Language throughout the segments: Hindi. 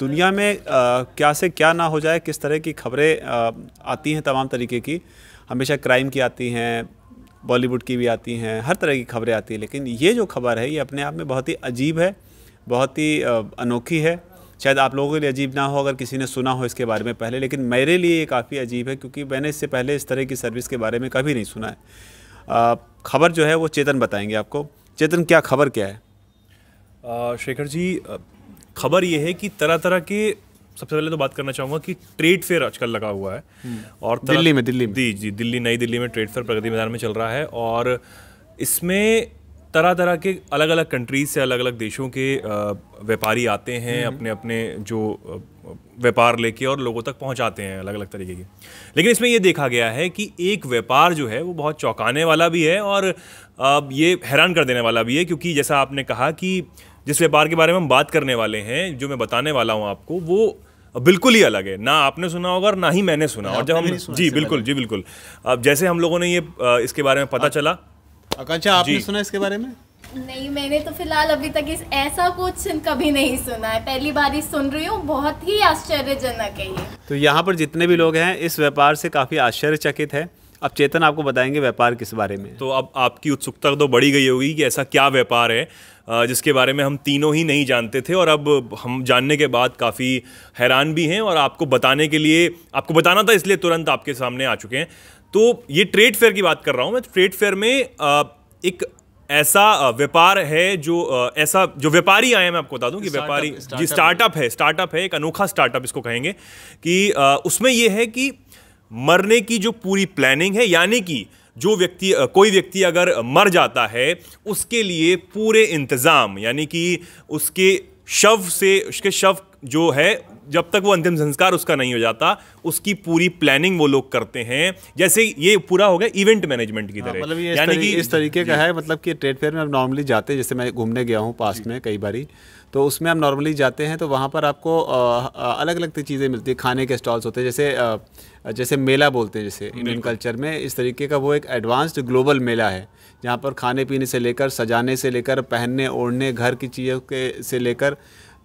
दुनिया में आ, क्या से क्या ना हो जाए किस तरह की खबरें आती हैं तमाम तरीके की हमेशा क्राइम की आती हैं बॉलीवुड की भी आती हैं हर तरह की खबरें आती हैं लेकिन ये जो खबर है ये अपने आप में बहुत ही अजीब है बहुत ही अनोखी है शायद आप लोगों के लिए अजीब ना हो अगर किसी ने सुना हो इसके बारे में पहले लेकिन मेरे लिए ये काफ़ी अजीब है क्योंकि मैंने इससे पहले इस तरह की सर्विस के बारे में कभी नहीं सुना है खबर जो है वो चेतन बताएंगे आपको चेतन क्या खबर क्या है शेखर जी खबर ये है कि तरह तरह के सबसे पहले तो बात करना चाहूँगा कि ट्रेड फेयर आजकल लगा हुआ है हम्म। और दिल्ली में दिल्ली में जी जी दिल्ली नई दिल्ली में ट्रेड फेयर प्रगति मैदान में चल रहा है और इसमें तरह तरह के अलग अलग कंट्रीज से अलग अलग देशों के व्यापारी आते हैं हम्म। अपने अपने जो व्यापार लेके और लोगों तक पहुंचाते हैं अलग अलग तरीके के लेकिन इसमें यह देखा गया है कि एक व्यापार जो है वो बहुत चौंकाने वाला भी है और ये हैरान कर देने वाला भी है क्योंकि जैसा आपने कहा कि जिस व्यापार के बारे में हम बात करने वाले हैं जो मैं बताने वाला हूँ आपको वो बिल्कुल ही अलग है ना आपने सुना होगा और ना ही मैंने सुना और जब हम जी बिल्कुल जी बिल्कुल अब जैसे हम लोगों ने ये इसके बारे में पता चला आकांक्षा आपने सुना इसके बारे में नहीं मैंने तो फिलहाल अभी तक इस ऐसा कुछ कभी नहीं सुना है पहली बार ही सुन रही हूँ बहुत ही आश्चर्यजनक है ये तो यहाँ पर जितने भी लोग हैं इस व्यापार से काफ़ी आश्चर्यचकित है अब चेतन आपको बताएंगे व्यापार किस बारे में तो अब आपकी उत्सुकता तो बढ़ी गई होगी कि ऐसा क्या व्यापार है जिसके बारे में हम तीनों ही नहीं जानते थे और अब हम जानने के बाद काफ़ी हैरान भी हैं और आपको बताने के लिए आपको बताना था इसलिए तुरंत आपके सामने आ चुके हैं तो ये ट्रेड फेयर की बात कर रहा हूँ मैं ट्रेड फेयर में एक ऐसा व्यापार है जो ऐसा जो व्यापारी आए मैं आपको बता दूं कि व्यापारी जी स्टार्टअप है स्टार्टअप है एक अनोखा स्टार्टअप इसको कहेंगे कि उसमें यह है कि मरने की जो पूरी प्लानिंग है यानी कि जो व्यक्ति कोई व्यक्ति अगर मर जाता है उसके लिए पूरे इंतज़ाम यानी कि उसके शव से उसके शव जो है जब तक वो अंतिम संस्कार उसका नहीं हो जाता उसकी पूरी प्लानिंग वो लोग करते हैं जैसे ये पूरा हो गया इवेंट मैनेजमेंट की हाँ, तरह मतलब यानी कि इस तरीके का है मतलब कि ट्रेड फेयर में हम नॉर्मली जाते हैं जैसे मैं घूमने गया हूँ पास में कई बारी तो उसमें हम नॉर्मली जाते हैं तो वहाँ पर आपको अलग अलग चीज़ें मिलती है खाने के स्टॉल्स होते हैं जैसे जैसे मेला बोलते हैं जैसे इंडियन कल्चर में इस तरीके का वो एक एडवांस्ड ग्लोबल मेला है जहाँ पर खाने पीने से लेकर सजाने से लेकर पहनने ओढ़ने घर की चीज़ों के से लेकर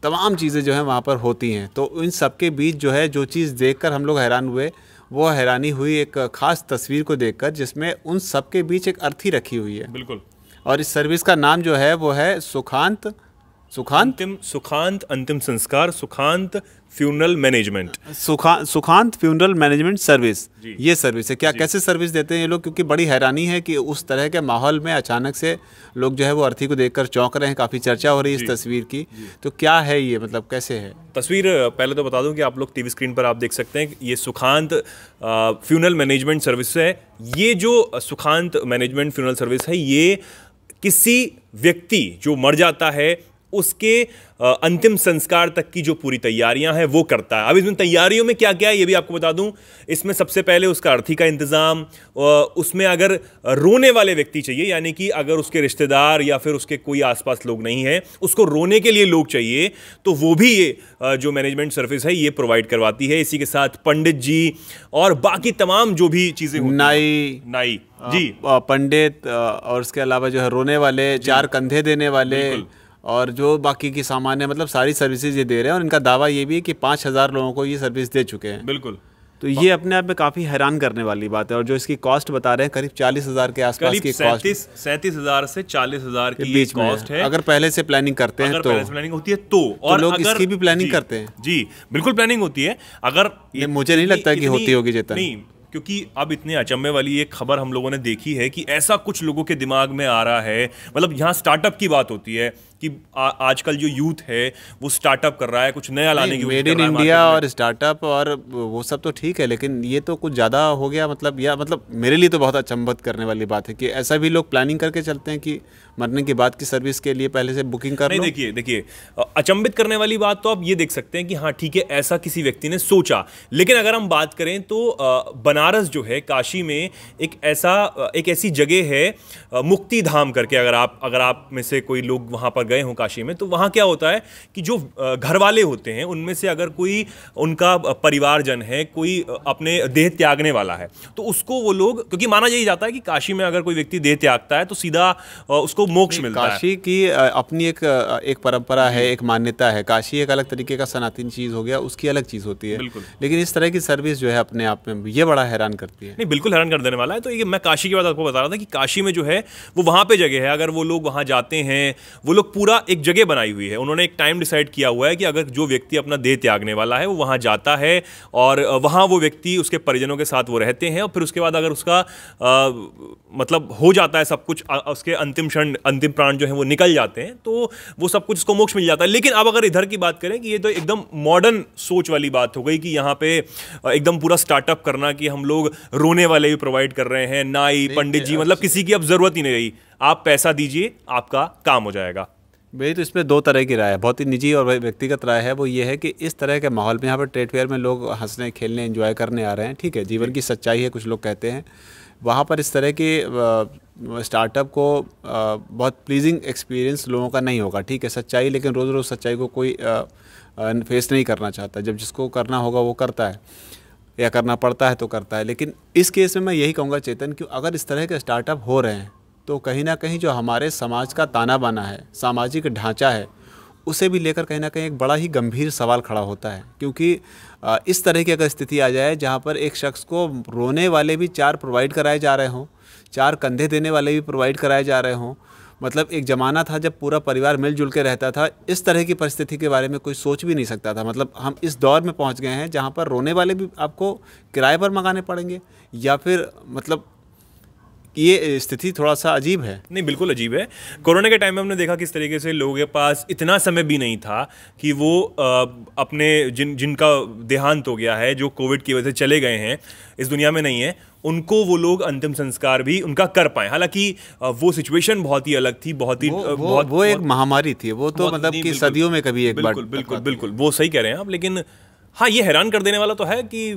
तमाम चीज़ें जो हैं वहाँ पर होती हैं तो इन सब के बीच जो है जो चीज़ देखकर हम लोग हैरान हुए वो हैरानी हुई एक ख़ास तस्वीर को देखकर जिसमें उन सब के बीच एक अर्थी रखी हुई है बिल्कुल और इस सर्विस का नाम जो है वो है सुखांत सुखांत अंतिम सुखांत अंतिम संस्कार सुखांत फ्यूनरल मैनेजमेंट सुखा सुखांत फ्यूनरल मैनेजमेंट सर्विस ये सर्विस है क्या कैसे सर्विस देते हैं ये लोग क्योंकि बड़ी हैरानी है कि उस तरह के माहौल में अचानक से लोग जो है वो अर्थी को देखकर चौंक रहे हैं काफ़ी चर्चा हो रही है इस तस्वीर की तो क्या है ये मतलब कैसे है तस्वीर पहले तो बता दूँ कि आप लोग टी स्क्रीन पर आप देख सकते हैं ये सुखांत फ्यूनरल मैनेजमेंट सर्विस है ये जो सुखांत मैनेजमेंट फ्यूनरल सर्विस है ये किसी व्यक्ति जो मर जाता है उसके अंतिम संस्कार तक की जो पूरी तैयारियां हैं वो करता है अब इसमें तैयारियों में क्या क्या है ये भी आपको बता दूं इसमें सबसे पहले उसका अर्थी का इंतज़ाम उसमें अगर रोने वाले व्यक्ति चाहिए यानी कि अगर उसके रिश्तेदार या फिर उसके कोई आसपास लोग नहीं हैं उसको रोने के लिए लोग चाहिए तो वो भी ये जो मैनेजमेंट सर्विस है ये प्रोवाइड करवाती है इसी के साथ पंडित जी और बाकी तमाम जो भी चीज़ें नाई नाई जी पंडित और उसके अलावा जो है रोने वाले चार कंधे देने वाले और जो बाकी की सामान्य मतलब सारी सर्विसेज ये दे रहे हैं और इनका दावा ये भी है कि पाँच हज़ार लोगों को ये सर्विस दे चुके हैं बिल्कुल तो ये अपने आप में काफ़ी हैरान करने वाली बात है और जो इसकी कॉस्ट बता रहे हैं करीब चालीस हज़ार के आसपास की सैंतीस सैंतीस हज़ार से चालीस हज़ार के बीच कॉस्ट है अगर पहले से प्लानिंग करते हैं तो प्लानिंग होती है तो, तो और लोग इसकी भी प्लानिंग करते हैं जी बिल्कुल प्लानिंग होती है अगर मुझे नहीं लगता कि होती होगी जितना क्योंकि अब इतने अचंभे वाली एक खबर हम लोगों ने देखी है कि ऐसा कुछ लोगों के दिमाग में आ रहा है मतलब यहाँ स्टार्टअप की बात होती है कि आ, आजकल जो यूथ है वो स्टार्टअप कर रहा है कुछ नया लाने की मेड इन इंडिया और स्टार्टअप और वो सब तो ठीक है लेकिन ये तो कुछ ज़्यादा हो गया मतलब या मतलब मेरे लिए तो बहुत अचंभत अच्छा करने वाली बात है कि ऐसा भी लोग प्लानिंग करके चलते हैं कि मरने के बाद की सर्विस के लिए पहले से बुकिंग कर नहीं देखिए देखिए अचंभित करने वाली बात तो आप ये देख सकते हैं कि हाँ ठीक है ऐसा किसी व्यक्ति ने सोचा लेकिन अगर हम बात करें तो बनारस जो है काशी में एक ऐसा एक ऐसी जगह है मुक्ति धाम करके अगर आप अगर आप में से कोई लोग वहाँ पर गए हों काशी में तो वहाँ क्या होता है कि जो घर वाले होते हैं उनमें से अगर कोई उनका परिवारजन है कोई अपने देह त्यागने वाला है तो उसको वो लोग क्योंकि माना यही जाता है कि काशी में अगर कोई व्यक्ति देह त्यागता है तो सीधा उसको मोक्ष मिलता काशी है काशी की अपनी एक एक परंपरा है एक मान्यता है काशी एक अलग तरीके का सनातन चीज़ हो गया उसकी अलग चीज़ होती है लेकिन इस तरह की सर्विस जो है अपने आप में ये बड़ा हैरान करती है नहीं बिल्कुल हैरान कर देने वाला है तो ये मैं काशी की बात आपको बता रहा था कि काशी में जो है वो वहाँ पर जगह है अगर वो लोग वहाँ जाते हैं वो लोग पूरा एक जगह बनाई हुई है उन्होंने एक टाइम डिसाइड किया हुआ है कि अगर जो व्यक्ति अपना देह त्यागने वाला है वो वहाँ जाता है और वहाँ वो व्यक्ति उसके परिजनों के साथ वो रहते हैं और फिर उसके बाद अगर उसका आ, मतलब हो जाता है सब कुछ आ, उसके अंतिम क्षण अंतिम प्राण जो है वो निकल जाते हैं तो वो सब कुछ उसको मोक्ष मिल जाता है लेकिन अब अगर इधर की बात करें कि ये तो एकदम मॉडर्न सोच वाली बात हो गई कि यहाँ पे एकदम पूरा स्टार्टअप करना कि हम लोग रोने वाले भी प्रोवाइड कर रहे हैं नाई पंडित जी मतलब किसी की अब ज़रूरत ही नहीं रही आप पैसा दीजिए आपका काम हो जाएगा मेरी तो इसमें दो तरह की राय है बहुत ही निजी और व्यक्तिगत राय है वो ये है कि इस तरह के माहौल में यहाँ पर ट्रेड फेयर में लोग हंसने खेलने इन्जॉय करने आ रहे हैं ठीक है जीवन की सच्चाई है कुछ लोग कहते हैं वहाँ पर इस तरह की स्टार्टअप को बहुत प्लीजिंग एक्सपीरियंस लोगों का नहीं होगा ठीक है सच्चाई लेकिन रोज़ रोज़ सच्चाई को कोई फेस नहीं करना चाहता जब जिसको करना होगा वो करता है या करना पड़ता है तो करता है लेकिन इस केस में मैं यही कहूँगा चेतन कि अगर इस तरह के स्टार्टअप हो रहे हैं तो कहीं ना कहीं जो हमारे समाज का ताना बाना है सामाजिक ढांचा है उसे भी लेकर कहीं ना कहीं एक बड़ा ही गंभीर सवाल खड़ा होता है क्योंकि इस तरह की अगर स्थिति आ जाए जहाँ पर एक शख्स को रोने वाले भी चार प्रोवाइड कराए जा रहे हों चार कंधे देने वाले भी प्रोवाइड कराए जा रहे हों मतलब एक ज़माना था जब पूरा परिवार मिलजुल के रहता था इस तरह की परिस्थिति के बारे में कोई सोच भी नहीं सकता था मतलब हम इस दौर में पहुंच गए हैं जहाँ पर रोने वाले भी आपको किराए पर मंगाने पड़ेंगे या फिर मतलब ये स्थिति थोड़ा सा अजीब है नहीं बिल्कुल अजीब है कोरोना के टाइम में हमने देखा किस तरीके से लोगों के पास इतना समय भी नहीं था कि वो आ, अपने जिन जिनका देहांत हो गया है जो कोविड की वजह से चले गए हैं इस दुनिया में नहीं है उनको वो लोग अंतिम संस्कार भी उनका कर पाए हालांकि वो सिचुएशन बहुत ही अलग थी बहुत ही वो, बहुत, वो, एक महामारी थी वो तो मतलब कि सदियों में कभी एक बिल्कुल बिल्कुल बिल्कुल वो सही कह रहे हैं आप लेकिन हाँ ये हैरान कर देने वाला तो है कि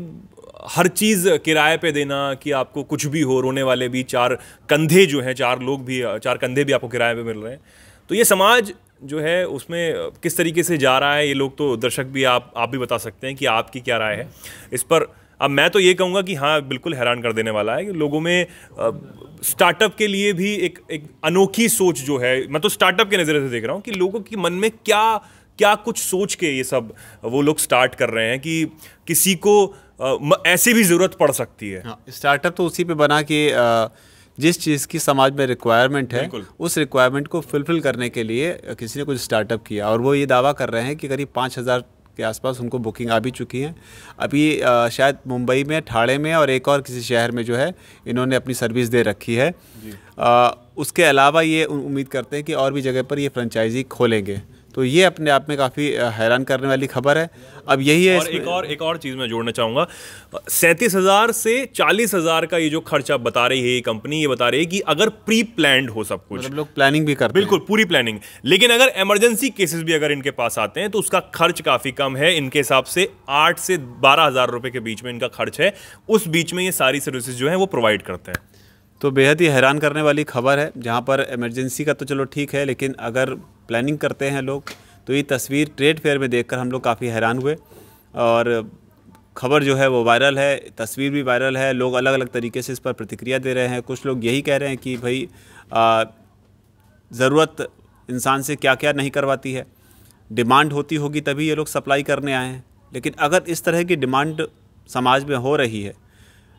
हर चीज़ किराए पे देना कि आपको कुछ भी हो रोने वाले भी चार कंधे जो हैं चार लोग भी चार कंधे भी आपको किराए पे मिल रहे हैं तो ये समाज जो है उसमें किस तरीके से जा रहा है ये लोग तो दर्शक भी आप आप भी बता सकते हैं कि आपकी क्या राय है इस पर अब मैं तो ये कहूँगा कि हाँ बिल्कुल हैरान कर देने वाला है कि लोगों में स्टार्टअप के लिए भी एक एक अनोखी सोच जो है मैं तो स्टार्टअप के नज़र से देख रहा हूँ कि लोगों के मन में क्या क्या कुछ सोच के ये सब वो लोग स्टार्ट कर रहे हैं कि किसी को ऐसी भी ज़रूरत पड़ सकती है हाँ, स्टार्टअप तो उसी पे बना कि जिस चीज़ की समाज में रिक्वायरमेंट है उस रिक्वायरमेंट को फुलफिल करने के लिए किसी ने कुछ स्टार्टअप किया और वो ये दावा कर रहे हैं कि करीब पाँच हज़ार के आसपास उनको बुकिंग आ भी चुकी हैं अभी आ, शायद मुंबई में ठाणे में और एक और किसी शहर में जो है इन्होंने अपनी सर्विस दे रखी है आ, उसके अलावा ये उम्मीद करते हैं कि और भी जगह पर ये फ्रेंचाइजी खोलेंगे तो ये अपने आप में काफ़ी हैरान करने वाली खबर है अब यही है और एक और एक और चीज़ मैं जोड़ना चाहूँगा सैंतीस हज़ार से चालीस हज़ार का ये जो खर्चा बता रही है ये कंपनी ये बता रही है कि अगर प्री प्लान हो सब कुछ मतलब लोग प्लानिंग भी करते बिल्कुल पूरी प्लानिंग लेकिन अगर इमरजेंसी केसेस भी अगर इनके पास आते हैं तो उसका खर्च काफ़ी कम है इनके हिसाब से आठ से बारह हज़ार रुपये के बीच में इनका खर्च है उस बीच में ये सारी सर्विसेज जो है वो प्रोवाइड करते हैं तो बेहद ही हैरान करने वाली खबर है जहाँ पर इमरजेंसी का तो चलो ठीक है लेकिन अगर प्लानिंग करते हैं लोग तो ये तस्वीर ट्रेड फेयर में देखकर हम लोग काफ़ी हैरान हुए और खबर जो है वो वायरल है तस्वीर भी वायरल है लोग अलग अलग तरीके से इस पर प्रतिक्रिया दे रहे हैं कुछ लोग यही कह रहे हैं कि भाई ज़रूरत इंसान से क्या क्या नहीं करवाती है डिमांड होती होगी तभी ये लोग सप्लाई करने आए हैं लेकिन अगर इस तरह की डिमांड समाज में हो रही है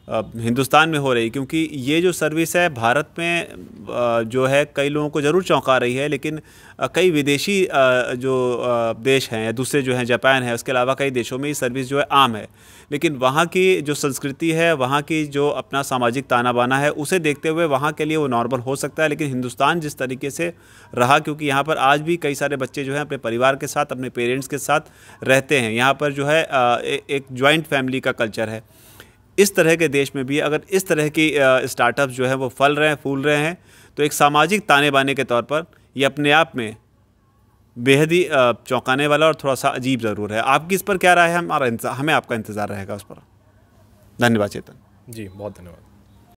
हिंदुस्तान में हो रही क्योंकि ये जो सर्विस है भारत में जो है कई लोगों को ज़रूर चौंका रही है लेकिन कई विदेशी जो देश हैं या दूसरे जो हैं जापान है उसके अलावा कई देशों में ये सर्विस जो है आम है लेकिन वहाँ की जो संस्कृति है वहाँ की जो अपना सामाजिक ताना बाना है उसे देखते हुए वहाँ के लिए वो नॉर्मल हो सकता है लेकिन हिंदुस्तान जिस तरीके से रहा क्योंकि यहाँ पर आज भी कई सारे बच्चे जो हैं अपने परिवार के साथ अपने पेरेंट्स के साथ रहते हैं यहाँ पर जो है एक ज्वाइंट फैमिली का कल्चर है इस तरह के देश में भी अगर इस तरह की स्टार्टअप जो है वो फल रहे हैं फूल रहे हैं तो एक सामाजिक ताने बाने के तौर पर ये अपने आप में बेहद ही चौंकाने वाला और थोड़ा सा अजीब ज़रूर है आपकी इस पर क्या राय है हमारा हमें आपका इंतज़ार रहेगा उस पर धन्यवाद चेतन जी बहुत धन्यवाद